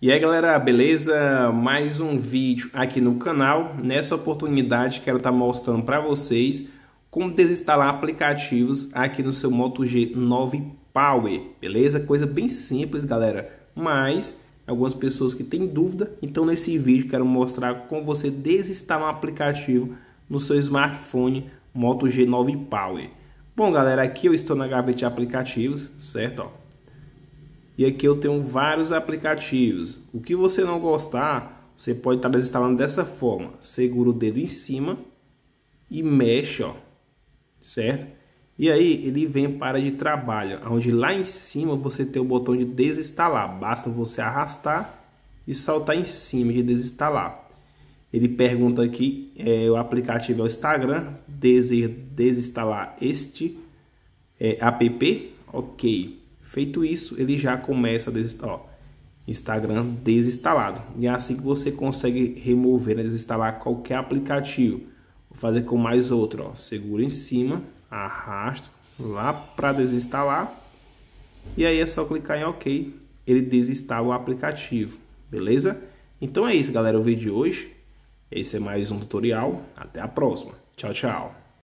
E aí galera, beleza? Mais um vídeo aqui no canal. Nessa oportunidade quero estar tá mostrando para vocês como desinstalar aplicativos aqui no seu Moto G9 Power, beleza? Coisa bem simples galera, mas algumas pessoas que têm dúvida, então nesse vídeo quero mostrar como você desinstalar um aplicativo no seu smartphone Moto G9 Power. Bom galera, aqui eu estou na gaveta de aplicativos, certo? Ó e aqui eu tenho vários aplicativos. O que você não gostar, você pode estar tá desinstalando dessa forma. Segura o dedo em cima e mexe, ó. Certo? E aí ele vem para de trabalho, onde lá em cima você tem o botão de desinstalar. Basta você arrastar e saltar em cima de desinstalar. Ele pergunta aqui, é, o aplicativo é o Instagram, desinstalar este é, app, ok. Feito isso, ele já começa a desinstalar. Ó, Instagram desinstalado. E é assim que você consegue remover, né, desinstalar qualquer aplicativo. Vou fazer com mais outro. Ó. Segura em cima, arrasto lá para desinstalar. E aí é só clicar em OK. Ele desinstala o aplicativo. Beleza? Então é isso, galera. O vídeo de hoje. Esse é mais um tutorial. Até a próxima. Tchau, tchau.